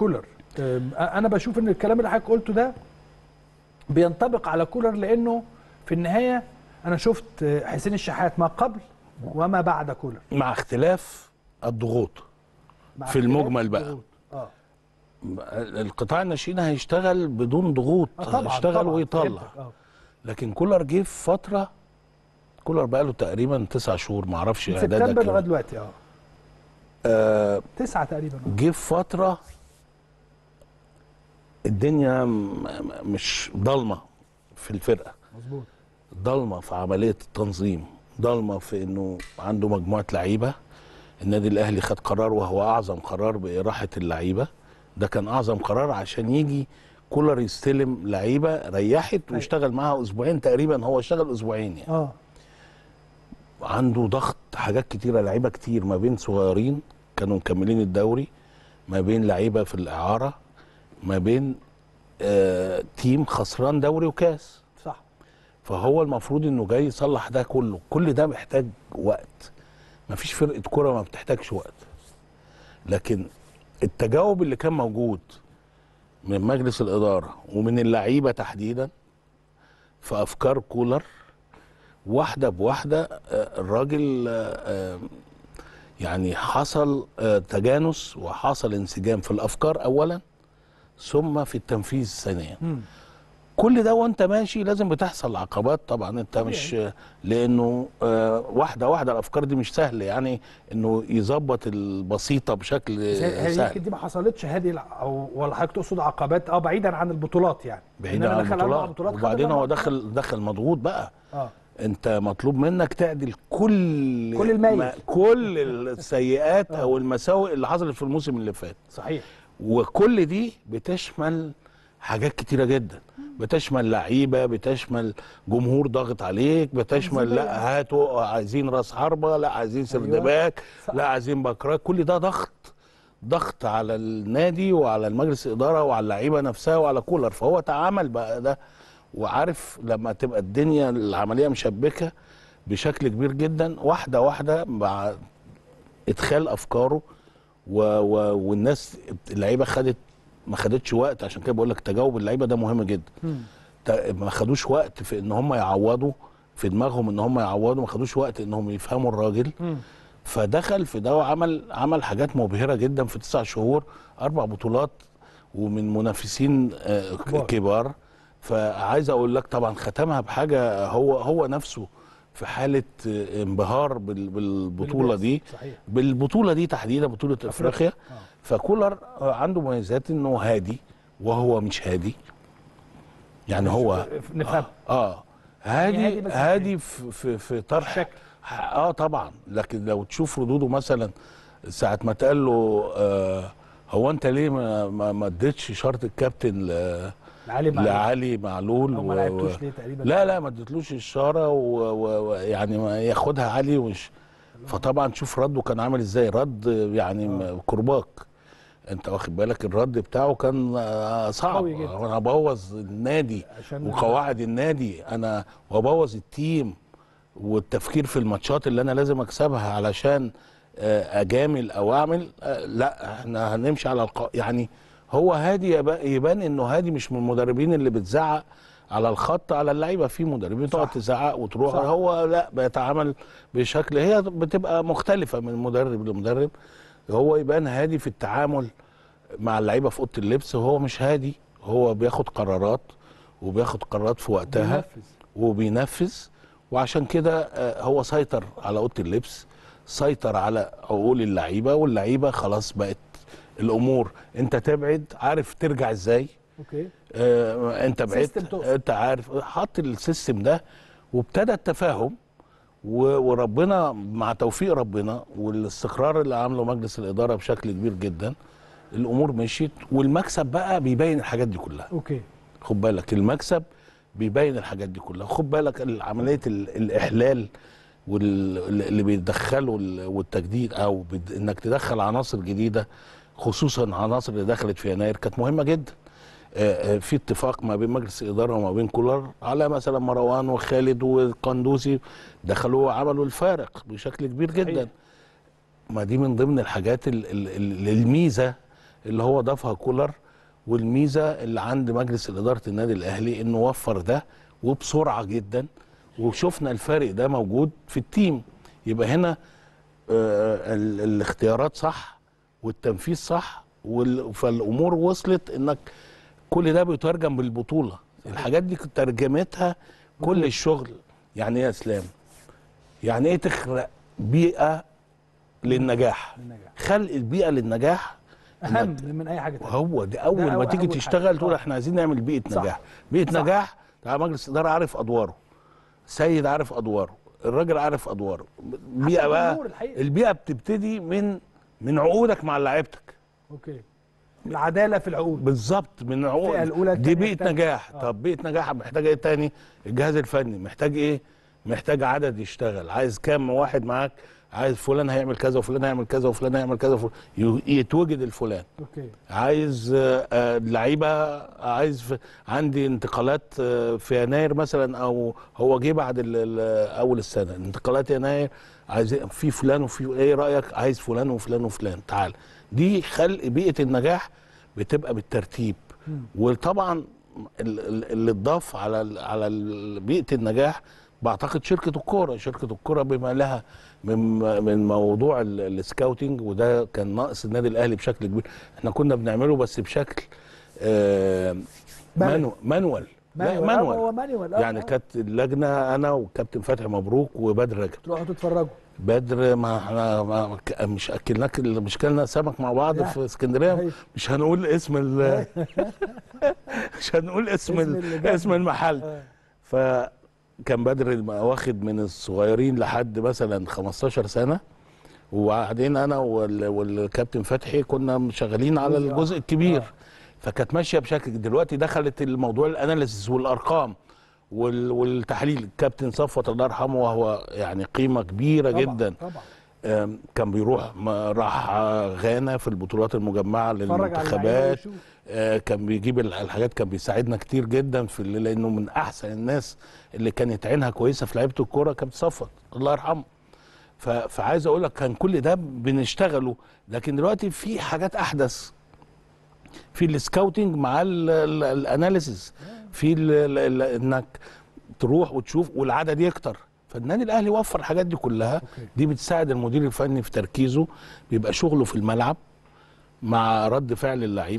كولر انا بشوف ان الكلام اللي حضرتك قلته ده بينطبق على كولر لانه في النهايه انا شفت أه، حسين الشحات ما قبل وما بعد كولر مع اختلاف الضغوط مع في اختلاف المجمل بقى الضغوط. آه. القطاع الناشئين هيشتغل بدون ضغوط آه طبعًا هيشتغل طبعًا ويطلع آه. لكن كولر جه في فتره كولر بقى له تقريبا تسع شهور ما اعرفش اعدادك سبتمبر لغايه دلوقتي آه. اه تسعه تقريبا آه. جه في فتره الدنيا مش ضلمه في الفرقه مظبوط ضلمه في عمليه التنظيم ضلمه في انه عنده مجموعه لعيبه النادي الاهلي خد قرار وهو اعظم قرار باراحه اللعيبه ده كان اعظم قرار عشان يجي كولر يستلم لعيبه ريحت أيوة. واشتغل معاها اسبوعين تقريبا هو اشتغل اسبوعين يعني اه عنده ضغط حاجات كتيره لعيبه كتير ما بين صغيرين كانوا مكملين الدوري ما بين لعيبه في الاعاره ما بين آه تيم خسران دوري وكاس صح فهو المفروض انه جاي يصلح ده كله كل ده محتاج وقت ما فيش فرقه كره ما بتحتاجش وقت لكن التجاوب اللي كان موجود من مجلس الاداره ومن اللعيبه تحديدا في افكار كولر واحده بواحده آه، الراجل آه، آه، يعني حصل تجانس وحصل انسجام في الافكار اولا ثم في التنفيذ ثانيا كل ده وانت ماشي لازم بتحصل عقبات طبعا انت مش لانه آه، واحده واحده الافكار دي مش سهله يعني انه يظبط البسيطه بشكل سهل يمكن دي ما حصلتش هذه او ولا حضرتك تقصد عقبات اه بعيدا عن البطولات يعني بعيدا عن البطولات وبعدين هو دخل دخل مضغوط بقى اه انت مطلوب منك تعدل كل كل الميت. كل السيئات او آه. المساوئ اللي حصلت في الموسم اللي فات صحيح وكل دي بتشمل حاجات كتيره جدا بتشمل لعيبه بتشمل جمهور ضاغط عليك بتشمل لا هاتوا عايزين راس حربه لا عايزين أيوة. سردباك لا عايزين بكراك كل ده ضغط ضغط على النادي وعلى المجلس الاداره وعلى اللعيبه نفسها وعلى كولر فهو تعامل بقى ده وعارف لما تبقى الدنيا العمليه مشبكه بشكل كبير جدا واحده واحده مع ادخال افكاره و و والناس اللعيبه خدت ما خدتش وقت عشان كده بقول لك تجاوب اللعيبه ده مهم جدا ما خدوش وقت في ان هم يعوضوا في دماغهم ان هم يعوضوا ما خدوش وقت انهم يفهموا الراجل فدخل في ده وعمل عمل حاجات مبهره جدا في تسع شهور اربع بطولات ومن منافسين آه، كبار فعايز اقول لك طبعا ختمها بحاجه هو هو نفسه في حاله انبهار بالبطوله دي صحيح. بالبطوله دي تحديدا بطوله افريقيا آه. فكولر عنده مميزات انه هادي وهو مش هادي يعني هو نفهم اه, آه هادي يعني هادي في في, طرح شكل. اه طبعا لكن لو تشوف ردوده مثلا ساعه ما اتقال له آه هو انت ليه ما ما اديتش شرط الكابتن لعلي معلول لعلي معلول و... ما لعبتوش ليه تقريبا لا لا ما اديتلوش اشاره ويعني و... يعني ياخدها علي وش فطبعا شوف رده كان عامل ازاي رد يعني آه. كرباك انت واخد بالك الرد بتاعه كان آه، صعب انا ابوظ النادي وقواعد النادي انا وابوظ التيم والتفكير في الماتشات اللي انا لازم اكسبها علشان آه، اجامل او اعمل آه، لا احنا هنمشي على الق... يعني هو هادي يبان انه هادي مش من المدربين اللي بتزعق على الخط على اللعيبه في مدربين تقعد تزعق وتروح صح. هو لا بيتعامل بشكل هي بتبقى مختلفه من مدرب لمدرب هو يبان هادي في التعامل مع اللعيبه في اوضه اللبس وهو مش هادي هو بياخد قرارات وبياخد قرارات في وقتها بينفذ. وبينفذ وعشان كده آه، هو سيطر على اوضه اللبس سيطر على عقول اللعيبه واللعيبه خلاص بقت الامور انت تبعد عارف ترجع ازاي اوكي آه انت بعدت انت عارف حط السيستم ده وابتدى التفاهم وربنا مع توفيق ربنا والاستقرار اللي عامله مجلس الاداره بشكل كبير جدا الامور مشيت والمكسب بقى بيبين الحاجات دي كلها اوكي خد بالك المكسب بيبين الحاجات دي كلها خد بالك عمليه الاحلال واللي بيدخله والتجديد او انك تدخل عناصر جديده خصوصا عناصر اللي دخلت في يناير كانت مهمه جدا آه، آه، في اتفاق ما بين مجلس الاداره وما بين كولر على مثلا مروان وخالد والقندوسي دخلوا وعملوا الفارق بشكل كبير جدا ما دي من ضمن الحاجات الميزه اللي هو ضافها كولر والميزه اللي عند مجلس اداره النادي الاهلي انه وفر ده وبسرعه جدا وشفنا الفارق ده موجود في التيم يبقى هنا آه، الاختيارات صح والتنفيذ صح فالامور وصلت انك كل ده بيترجم بالبطوله الحاجات دي ترجمتها كل الشغل يعني ايه يا اسلام يعني ايه تخلق بيئه للنجاح خلق البيئه للنجاح اهم من اي حاجه تانية هو دي اول ما تيجي تشتغل تقول آه. احنا عايزين نعمل بيئه صح. نجاح بيئه صح. نجاح تعالى مجلس اداره عارف ادواره سيد عارف ادواره الراجل عارف ادواره بيئه بقى البيئه بتبتدي من من عقودك مع لعيبتك اوكي العداله في العقود بالظبط من عقود دي بيئه نجاح آه. طب بيئه نجاح محتاج ايه تاني الجهاز الفني محتاج ايه محتاج عدد يشتغل عايز كام واحد معاك عايز فلان هيعمل كذا وفلان هيعمل كذا وفلان هيعمل كذا يتوجد الفلان أوكي. عايز آه، لعيبه عايز عندي انتقالات آه، في يناير مثلا او هو جه بعد اول السنه انتقالات يناير عايز في فلان وفي ايه رايك عايز فلان وفلان وفلان تعال دي خلق بيئه النجاح بتبقى بالترتيب م. وطبعا اللي اتضاف على على بيئه النجاح بعتقد شركه الكوره شركه الكوره بما لها من من موضوع السكاوتنج وده كان ناقص النادي الاهلي بشكل كبير احنا كنا بنعمله بس بشكل آه، مانوال مانوال مانوال آه، آه، يعني كانت اللجنه انا وكابتن فتحي مبروك وبدر رجب تروحوا تتفرجوا بدر ما احنا ما مش اكلناك مش كلنا سمك مع بعض في اسكندريه أيوه. مش هنقول اسم ال مش هنقول اسم اسم, اسم المحل ف كان بدر واخد من الصغيرين لحد مثلا 15 سنه وبعدين انا والكابتن فتحي كنا شغالين على أيوة. الجزء الكبير آه. فكانت ماشيه بشكل دلوقتي دخلت الموضوع الاناليسيس والارقام والتحليل الكابتن صفوت الله يرحمه وهو يعني قيمه كبيره طبعًا جدا طبعًا. كان بيروح راح غانا في البطولات المجمعه للمنتخبات آه، كان بيجيب الحاجات كان بيساعدنا كتير جدا في لانه من احسن الناس اللي كانت عينها كويسه في لعيبه الكوره كابتن صفوت الله يرحمه فعايز اقول لك كان كل ده بنشتغله لكن دلوقتي في حاجات احدث في السكاوتنج مع الاناليسيس في انك تروح وتشوف والعدد يكتر فالنادي الاهلي وفر الحاجات دي كلها أوكي. دي بتساعد المدير الفني في تركيزه بيبقى شغله في الملعب مع رد فعل اللعيب